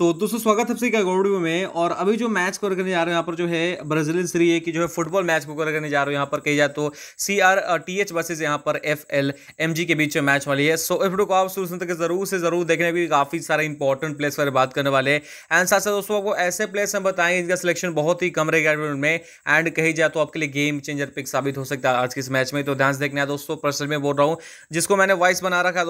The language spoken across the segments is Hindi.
तो दोस्तों स्वागत है आपसे का में और अभी जो मैच कवर करने जा रहे हैं यहाँ पर जो है ब्राजीलियन सीरीज की जो है फुटबॉल मैच को कवर करने जा रहे हो यहाँ पर कही जाए तो C R T H versus यहाँ पर एफ एल एम जी के बीच में मैच वाली है सो इस वीडियो को आप शुरू सुनते जरूर से जरूर देखने भी काफी सारे इंपॉर्टेंट प्लेस पर बात करने वाले हैं एंड साथ साथ दोस्तों आपको ऐसे प्लेस हम बताएंगे जिनका सिलेक्शन बहुत ही कम रहेगा में एंड कही जाए तो आपके लिए गेम चेंजर पिक साबित हो सकता है आज के इस मैच में तो ध्यान से देखने दोस्तों पर्सन में बोल रहा हूँ जिसको मैंने वॉइस बना रखा है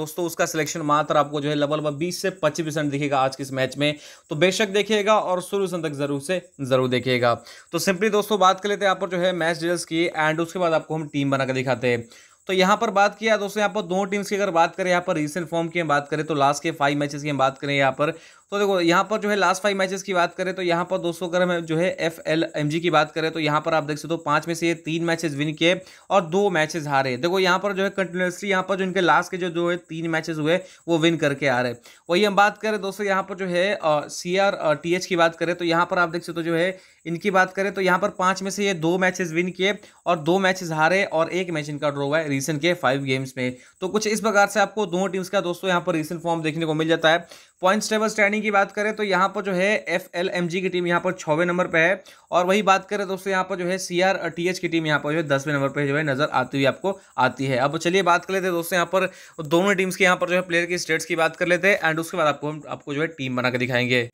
दोस्तों उसका सिलेक्शन मात्र आपको जो है लेवल पर बीस से पच्चीस दिखेगा आज के इस मैच में तो बेशक देखिएगा और शुरू से तक ज़रूर से ज़रूर देखिएगा तो सिंपली दोस्तों बात कर लेते हैं यहाँ पर जो है मैच डिटेल्स की एंड उसके बाद आपको हम टीम बनाकर दिखाते हैं तो यहाँ पर बात किया दोस्तों यहाँ पर दो टीम्स की अगर बात करें यहाँ पर रिसेंट फॉर्म की हम बात करें तो लास्ट के फाइव मैचेस की हम बात करें यहाँ पर तो देखो यहाँ पर जो है लास्ट फाइव मैचेस की बात करें तो यहाँ पर दोस्तों अगर हम जो है एफ एल एम जी की बात करें तो यहाँ पर आप देख सकते हो पांच में से ये तीन मैचेस विन किए और दो मैचेस हारे देखो यहाँ पर जो है कंटिन्यूसली यहाँ पर जो इनके लास्ट के जो जो है तीन मैचेस हुए वो विन करके आ रहे वही हम बात करें दोस्तों यहाँ पर जो है सी आर टी एच की बात करें तो यहाँ पर आप देख सकते हो जो है इनकी बात करें तो यहाँ पर पांच में से ये दो मैचेस विन किए और दो मैचेस हारे और एक मैच इनका ड्रो हुआ है रीसेंट के फाइव गेम्स में तो कुछ इस प्रकार से आपको दोनों टीम्स का दोस्तों यहाँ पर रीसेंट फॉर्म देखने को मिल जाता है पॉइंट्स टेबल स्टैंडिंग की बात करें तो यहाँ पर जो है एफ एल एम जी की टीम यहाँ पर छवें नंबर पे है और वही बात करें तो उससे यहाँ पर जो है सी आर टी एच की टीम यहाँ पर जो है दसवें नंबर पे जो है नजर आती हुई आपको आती है अब चलिए बात कर लेते हैं दोस्तों यहाँ पर दोनों टीम्स के यहाँ पर जो है प्लेयर की स्टेट्स की बात कर लेते हैं एंड उसके बाद आपको हम आपको जो है टीम बना के दिखाएंगे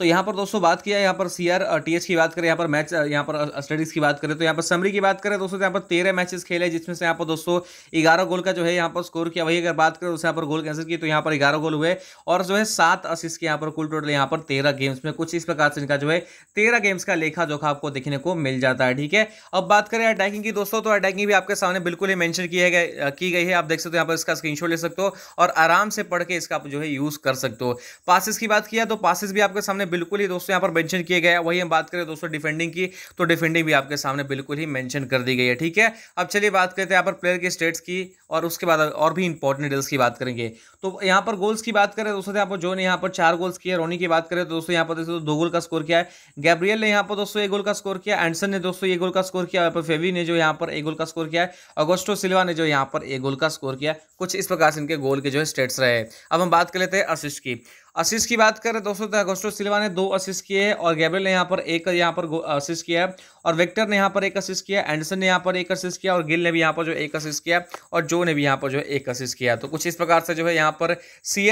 तो यहाँ पर दोस्तों बात किया यहाँ पर सी आर टी एच की बात करें यहाँ पर मैच यहाँ पर स्टडीज़ की बात करें तो यहाँ पर समरी की बात करें दोस्तों यहाँ पर तेरह मैचेस खेले जिसमें से यहाँ पर दोस्तों ग्यारह गोल का जो है यहाँ पर स्कोर किया वही अगर बात करें दोस्तों यहाँ पर गोल कैंसिल की तो यहाँ पर ग्यारह गोल हुए और जो है सात असिस के यहाँ पर कुल टोटल यहाँ पर तेरह गेम्स में कुछ इस प्रकार से इनका जो है तेरह गेम्स का लेखा जोखा आपको देखने को मिल जाता है ठीक है अब बात करें अटैकिंग की दोस्तों तो अटैकिंग भी आपके सामने बिल्कुल ही मैंशन की है की गई है आप देख सकते हो यहाँ पर इसका स्क्रीन ले सकते हो और आराम से पढ़ के इसका आप जो है यूज़ कर सकते हो पासिस की बात किया तो पासिस भी आपके सामने बिल्कुल ही दोस्तों यहाँ पर मैंशन किया गया वही हम बात करें दोस्तों डिफेंडिंग की तो डिफेंडिंग भी आपके सामने बिल्कुल ही मैंशन कर दी गई है ठीक है अब चलिए बात करते हैं यहाँ पर प्लेयर के स्टेट्स की और उसके बाद और भी इंपॉर्टेंट डिटेल्स की बात करेंगे तो यहाँ पर गोल्स की बात करें दोस्तों यहाँ पर जो ने यहाँ पर चार गोल्स किए रोनी की बात करें तो दोस्तों यहाँ पर दोस्तों दो गोल का स्कोर किया है गैब्रियल ने यहाँ पर दोस्तों एक गोल का स्कोर किया एंडसन ने दोस्तों एक गोल का स्कोर किया पर फेवी ने जो यहाँ पर एक गोल का स्कोर किया है अगोस्टो सिल्वा ने जो यहाँ पर एक गोल का स्कोर किया कुछ इस प्रकार से इनके गोल के जो है स्टेट्स रहे अब हम बात कर लेते हैं असिस्ट की असिस्ट की बात करें दोस्तों तो अगोस्टो सिल्वा ने दो असिस्ट किए हैं और गैब्रियल ने यहाँ पर एक यहाँ पर असिस्ट किया है और वेक्टर ने यहाँ पर एक असिस्ट किया एंडरसन ने यहाँ पर एक असिस्ट किया और गिल ने भी यहाँ पर जो एक असिस्ट किया और जो ने भी यहाँ पर जो है एक असिस्ट किया तो कुछ इस प्रकार से जो है यहाँ पर सी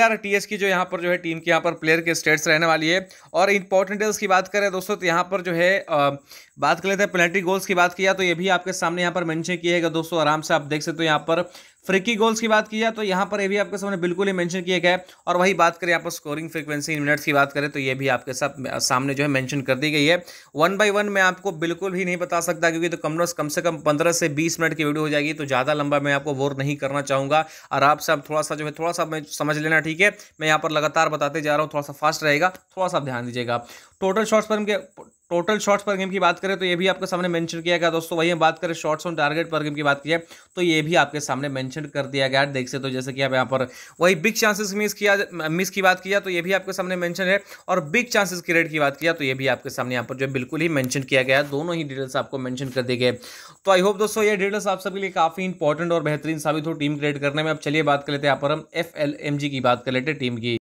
की जो यहाँ पर जो है टीम की यहाँ पर प्लेयर के स्टेट्स रहने वाली है और इंपॉर्टेंट डेल्स की बात करें दोस्तों तो यहाँ पर जो है बात कर लेते हैं पेनल्टी गोल्स की बात किया तो ये भी आपके सामने यहाँ पर मैंशन किया है दोस्तों आराम से आप देख सकते हो यहाँ पर फ्रिकी गोल्स की बात की जाए तो यहाँ पर ये भी आपके सामने बिल्कुल ही मेंशन किया गया है और वही बात करें यहाँ पर स्कोरिंग फ्रीक्वेंसी इन मिनट्स की बात करें तो ये भी आपके साथ सामने जो है मेंशन कर दी गई है वन बाई वन मैं आपको बिल्कुल भी नहीं बता सकता क्योंकि तो कम कम से कम पंद्रह से बीस मिनट की वीडियो हो जाएगी तो ज़्यादा लंबा मैं आपको वोर नहीं करना चाहूँगा और आप सब थोड़ा सा जो है थोड़ा सा समझ लेना ठीक है मैं यहाँ पर लगातार बताते जा रहा हूँ थोड़ा सा फास्ट रहेगा थोड़ा सा ध्यान दीजिएगा टोटल शॉर्ट्स पर के टोटल शॉट्स पर गेम की बात करें तो ये भी आपके सामने मेंशन किया गया दोस्तों वही हम बात करें शॉट्स ऑन टारगेट पर गेम की बात की है तो ये भी आपके सामने मेंशन कर दिया गया है देख सकते हो तो जैसे कि आप यहाँ पर वही बिग चांसेस मिस किया मिस की बात किया तो ये भी आपके सामने मेंशन है और बिग चांसेस की रेट की बात किया तो ये भी आपके सामने यहाँ पर जो बिल्कुल ही मैंशन किया गया दोनों ही डिटेल्स आपको मैंशन कर दिए गए तो आई होप दोस्तों ये डिटेल्स आप सबके लिए काफ़ी इंपॉर्टेंट और बेहतरीन साबित हो टीम क्रिएट करने में अब चलिए बात कर लेते हैं यहाँ पर हम एफ की बात कर लेते हैं टीम की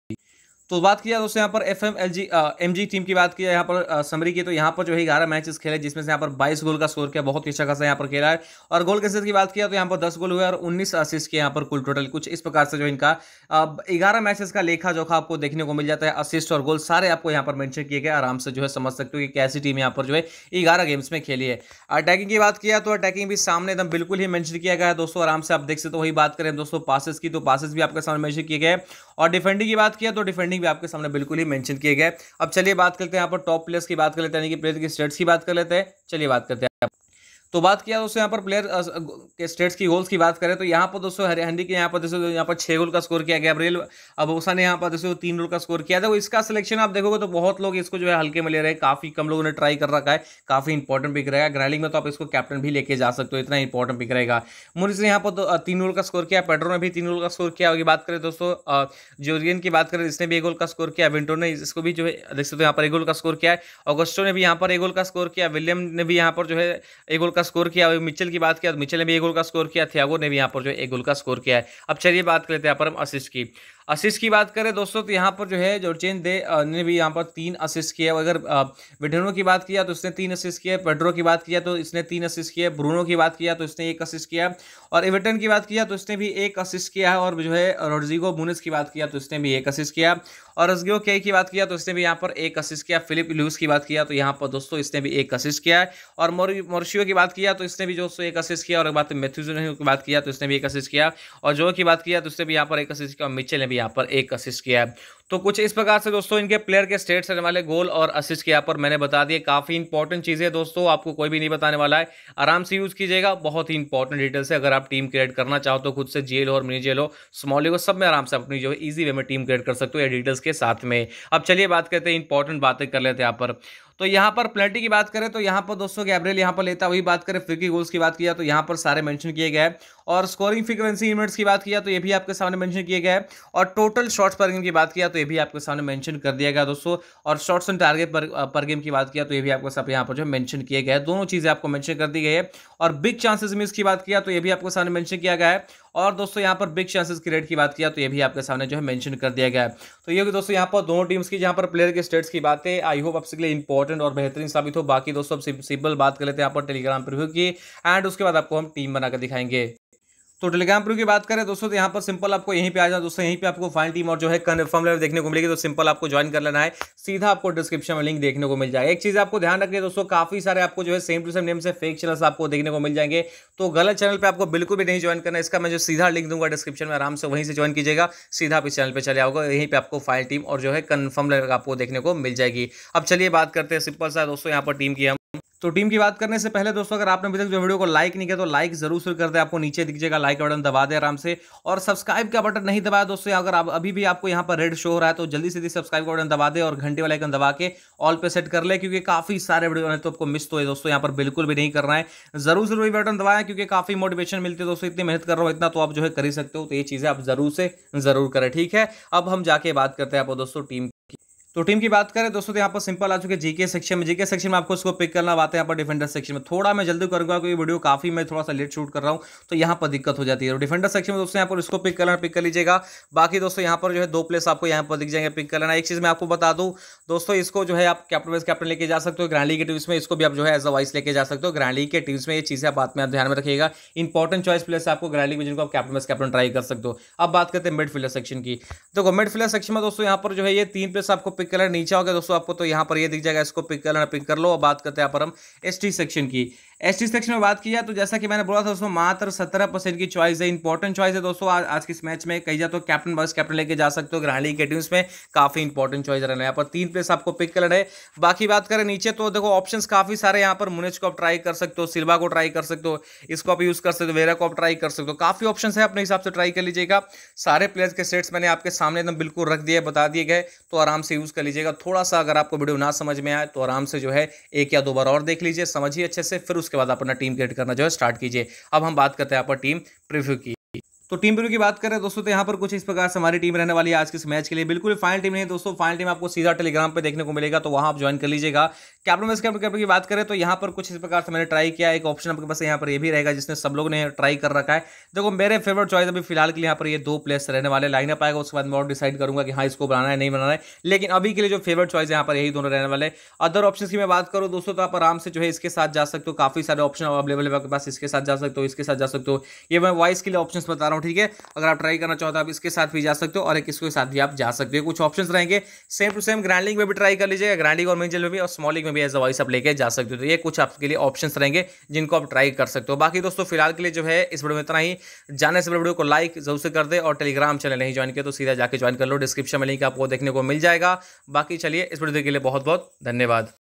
तो बात किया दोस्तों यहाँ पर F M L G M G team की बात किया यहाँ पर समरी की तो यहाँ पर जो है ग्यारह मैचेस खेले जिसमें से यहाँ पर बाईस गोल का स्कोर किया बहुत ही अच्छा खासा यहाँ पर खेला है और गोल कैसे की बात किया तो यहाँ पर दस गोल हुए और उन्नीस असिस्ट किया यहाँ पर कुल टोटल कुछ इस प्रकार से जो इनका ग्यारह मैचेस का लेखा जोखा आपको देखने को मिल जाता है असिस्ट और गोल सारे आपको यहाँ पर मैंशन किए गए आराम से जो है समझ सकते हो कि कैसी टीम यहाँ पर जो है ग्यारह गेम्स में खेली है अटैकिंग की बात किया तो अटैकिंग भी सामने एकदम बिल्कुल ही मैंशन किया गया है दोस्तों आराम से आप देख सकते हो वही बात करें दोस्तों पासिस की तो पासिस भी आपके सामने मैंशन किए गए और डिफेंडिंग की बात किया तो डिफेंडिंग भी आपके सामने बिल्कुल ही मैंशन किए गए अब चलिए बात करते हैं यहाँ पर टॉप प्लेयर्स की बात कर लेते हैं यानी कि प्लेयर की स्टेट्स की बात कर लेते हैं चलिए बात करते हैं तो बात किया दोस्तों यहाँ पर प्लेयर के स्टेट्स की गोल्स की बात करें तो यहाँ पर दोस्तों हरियाणी के यहाँ पर दोस्तों यहाँ पर छः गोल का स्कोर किया गया गैब्रियल अबोसा ने यहाँ पर दोस्तों तीन गोल का स्कोर किया था वो इसका सिलेक्शन आप देखोगे तो बहुत लोग इसको जो है हल्के में ले रहे हैं काफी कम लोगों ने ट्राई कर रखा है काफी इंपॉर्टेंट पिक रहेगा ग्रैलिंग में तो आप इसको कैप्टन भी लेके जा सकते हो इतना इंपॉर्टेंट पिक रहेगा मुनिस ने यहाँ पर तीन गोल का स्कोर किया पेड्रो ने भी तीन गोल का स्कोर किया बात करें दोस्तों जोरियन की बात करें इसने भी एक गोल का स्कोर किया विंटो ने इसको भी जो है देख सकते हो यहाँ पर एक गोल का स्कोर किया है ऑगस्टो ने भी यहाँ पर एक गोल का स्कोर किया विलियम ने भी यहाँ पर जो है एक गोल का का स्कोर किया मिचल की बात किया तो मिचल ने भी एक गोल का स्कोर किया थियागो ने भी यहाँ पर जो एक गोल का स्कोर किया है अब चलिए बात कर लेते हैं यहाँ पर हम असिस्ट की असिस्ट की बात करें दोस्तों तो यहाँ पर जो है जोर्चेन दे ने भी यहाँ पर तीन असिस्ट किया अगर विडनो की बात किया तो इसने तीन असिस्ट किया पेड्रो की बात किया तो इसने तीन असिस्ट किया ब्रूनो की बात किया तो इसने एक असिस्ट किया और इवेटन की बात किया तो इसने भी एक असिस्ट किया और जो है रोड्रिगो मुनिस की बात किया तो इसने भी एक असिस्ट किया और रसगियो के की बात किया तो इसने भी यहाँ पर एक असिस्ट किया फिलिप लूस की बात किया तो यहाँ पर दोस्तों इसने भी एक असिस्ट किया और मोरशियो की बात किया तो इसने भी दोस्तों एक असिस्ट किया और बात मैथ्यूज की बात किया तो इसने भी एक असिस्ट किया और जो की बात किया तो उसने भी यहाँ पर एक असिस्ट किया और मिचेल ने भी यहाँ पर एक असिस्ट किया है तो कुछ इस प्रकार से दोस्तों इनके प्लेयर के स्टेट्स रहने वाले गोल और असिस्ट के यहाँ पर मैंने बता दिए काफ़ी इंपॉर्टेंट चीज़ें दोस्तों आपको कोई भी नहीं बताने वाला है आराम से यूज़ कीजिएगा बहुत ही इंपॉर्टेंट डिटेल्स है अगर आप टीम क्रिएट करना चाहो तो खुद से जेल हो और मिनी जेल हो स्मॉल हो सब में आराम से अपनी जो है ईजी वे में टीम क्रिएट कर सकते हो या डिटेल्स के साथ में अब चलिए बात करते हैं इंपॉर्टेंट बातें कर लेते हैं यहाँ पर तो यहाँ पर प्लेटी की बात करें तो यहाँ पर दोस्तों गैब्रियल यहाँ पर लेता वही बात करें फ्रिकी गोल्स की बात किया तो यहाँ पर सारे मेंशन किए गए और स्कोरिंग फ्रिक्वेंसी यूनिट्स की बात किया तो ये भी आपके सामने मेंशन किए गए और टोटल शॉट्स पर गेम की बात किया तो ये भी आपके सामने मैंशन कर दिया गया दोस्तों और शॉर्ट्स एंड टारगेट पर पर गेम की बात किया तो ये भी आपको सब यहाँ पर जो मैंशन किए गए दोनों चीज़ें आपको मैंशन कर दी गई है और बिग चांसेस मिस की बात किया तो ये भी आपको सामने मैंशन किया गया है और दोस्तों यहाँ पर बिग चांसेस की रेट की बात किया तो ये भी आपके सामने जो है मैंशन कर दिया गया है तो ये दोस्तों यहाँ पर दोनों टीम्स की जहाँ पर प्लेयर के स्टेट्स की बात है आई होप आपके लिए इंपॉर्टेंट और बेहतरीन साबित हो बाकी दोस्तों अब सिंपल बात कर लेते हैं यहाँ पर टेलीग्राम प्रव्यू की एंड उसके बाद आपको हम टीम बनाकर दिखाएंगे तो टेलीग्राम प्रू की बात करें दोस्तों तो यहाँ पर सिंपल आपको यहीं पे आ जाए दोस्तों यहीं पे आपको फाइनल टीम और जो है कन्फर्म लेवल देखने को मिलेगी तो सिंपल आपको ज्वाइन कर लेना है सीधा आपको डिस्क्रिप्शन में लिंक देखने को मिल जाएगा एक चीज़ आपको ध्यान रखिए दोस्तों काफी सारे आपको जो है सेम टू सेम नेम से फेक चैनल आपको देखने को मिल जाएंगे तो गलत चैनल पर आपको बिल्कुल भी नहीं ज्वाइन करना इसका मैं जो सीधा लिंक दूंगा डिस्क्रिप्शन में आराम से वहीं से ज्वाइन कीजिएगा सीधा आप इस चैनल पर चले आओगे यहीं पर आपको फाइनल टीम और जो है कन्फर्म लेवल आपको देखने को मिल जाएगी अब चलिए बात करते हैं सिंपल सा दोस्तों यहाँ पर टीम की हम तो टीम की बात करने से पहले दोस्तों अगर आपने अभी तक जो वीडियो को लाइक नहीं किया तो लाइक जरूर से कर दे आपको नीचे दिख जाएगा लाइक बटन दबा दे आराम से और सब्सक्राइब का बटन नहीं दबाया दोस्तों अगर आप अभी भी आपको यहाँ पर रेड शो हो रहा है तो जल्दी से जल्दी सब्सक्राइब का बटन दबा दे और घंटे वाला आइकन दबा के ऑल पे सेट कर ले क्योंकि काफी सारे वीडियो तो आपको मिस तो है दोस्तों यहाँ पर बिल्कुल भी नहीं करना है जरूर जरूर बटन दबाए क्योंकि काफी मोटिवेशन मिलती है दोस्तों इतनी मेहनत कर रहा हूँ इतना तो आप जो है कर सकते हो तो ये चीजें आप जरूर से जरूर करें ठीक है अब हम जाके बात करते हैं आपको दोस्तों टीम तो टीम की बात करें दोस्तों तो यहाँ पर सिंपल आ चुके जीके सेक्शन में जीके सेक्शन में आपको उसको पिक करना बात है यहाँ पर डिफेंडर सेक्शन में थोड़ा मैं जल्दी करूंगा क्योंकि वीडियो काफी मैं थोड़ा सा लेट शूट कर रहा हूँ तो यहाँ पर दिक्कत हो जाती है और डिफेंडर सेक्शन में दोस्तों यहाँ पर इसको पिक करना पिक कर लीजिएगा बाकी दोस्तों यहाँ पर जो है दो प्लेस आपको यहाँ पर दिख जाएंगे पिक कर लेना एक चीज़ मैं आपको बता दूँ दोस्तों इसको जो है आप कैप्टन वाइस कैप्टन लेके जा सकते हो ग्रांडी के टीम्स में इसको भी आप जो है एज अ वाइस लेके जा सकते हो ग्रांडी के टीम्स में ये चीज़ें आप बात में आप ध्यान में रखिएगा इंपॉर्टेंट चॉइस प्लेस आपको ग्रांडी में जिनको आप कैप्टन वाइस कैप्टन ट्राई कर सकते हो अब बात करते हैं मिड फिलर सेक्शन की देखो फिलर सेक्शन में दोस्तों यहाँ पर जो है ये तीन प्लेस आपको पिक कलर नीचे हो गया दोस्तों आपको तो यहाँ पर ये दिख जाएगा इसको पिक कलर पिक कर लो और बात करते हैं यहाँ पर हम एस सेक्शन की एस टी सेक्शन में बात की जाए तो जैसा कि मैंने बोला था दोस्तों मात्र सत्रह परसेंट की चॉइस है इंपॉर्टेंट चॉइस है दोस्तों आज आज के इस मैच में कही जाए तो कैप्टन बस कैप्टन लेके जा सकते हो ग्रहाली के टीम्स में काफी इंपॉर्टेंट चॉइस रहना है यहाँ पर तीन प्लेस आपको पिक कर है बाकी बात करें नीचे तो देखो ऑप्शन काफी सारे यहाँ पर मुनेज को आप ट्राई कर सकते हो सिल्वा को ट्राई कर सकते हो इसको आप यूज कर सकते हो वेरा को आप ट्राई कर सकते हो काफी ऑप्शन है अपने हिसाब से ट्राई कर लीजिएगा सारे प्लेयर्स के सेट्स मैंने आपके सामने एकदम बिल्कुल रख दिए बता दिए गए तो आराम से यूज कर लीजिएगा थोड़ा सा अगर आपको वीडियो ना समझ में आए तो आराम से जो है एक या दो बार और देख लीजिए समझिए अच्छे से फिर उसके उसके बाद अपना टीम क्रिएट करना जो है स्टार्ट कीजिए अब हम बात करते हैं आप टीम प्रिव्यू की तो टीम प्रिव्यू की बात करें दोस्तों तो यहाँ पर कुछ इस प्रकार से हमारी टीम रहने वाली है आज के इस मैच के लिए बिल्कुल फाइनल टीम नहीं दोस्तों फाइनल टीम आपको सीधा टेलीग्राम पे देखने को मिलेगा तो वहाँ आप ज्वाइन कर लीजिएगा कैप्टन बेस कैप्टन कैप्टन की बात करें तो यहाँ पर कुछ इस प्रकार से मैंने ट्राई किया एक ऑप्शन आपके पास यहाँ पर ये भी रहेगा जिसने सब लोग ने ट्राई कर रखा है देखो मेरे फेवरेट चॉइस अभी फिलहाल के लिए यहाँ पर ये दो प्लेस रहने वाले लाइनअप आएगा उसके बाद मैं और डिसाइड करूंगा कि हाँ इसको बनाना है नहीं बनाना है लेकिन अभी के लिए जो फेवरेट चॉइस यहाँ पर यही दोनों रहने वाले अदर ऑप्शन की मैं बात करूँ दोस्तों तो आप आराम से जो है इसके साथ जा सकते हो काफी सारे ऑप्शन अवेलेबल है आपके पास इसके साथ जा सकते हो इसके साथ जा सकते हो ये मैं वॉइस के लिए ऑप्शन बता रहा हूँ ठीक है अगर आप ट्राई करना चाहो तो आप इसके साथ भी जा सकते हो और एक इसके साथ भी आप जा सकते हो कुछ ऑप्शन रहेंगे सेम टू सेम ग्रैंडिंग में भी ट्राई कर लीजिएगा ग्रैंडिंग और मिंजल में भी और स्मॉलिंग में भी एज अ वॉइस आप लेके जा सकते हो तो ये कुछ आपके लिए ऑप्शन रहेंगे जिनको आप ट्राई कर सकते हो बाकी दोस्तों फिलहाल के लिए जो है इस वीडियो में इतना ही जाने से वीडियो को लाइक जरूर से कर दे और टेलीग्राम चैनल नहीं ज्वाइन किया तो सीधा जाकर ज्वाइन कर लो डिस्क्रिप्शन में लिंक आपको देखने को मिल जाएगा बाकी चलिए इस वीडियो के लिए बहुत बहुत धन्यवाद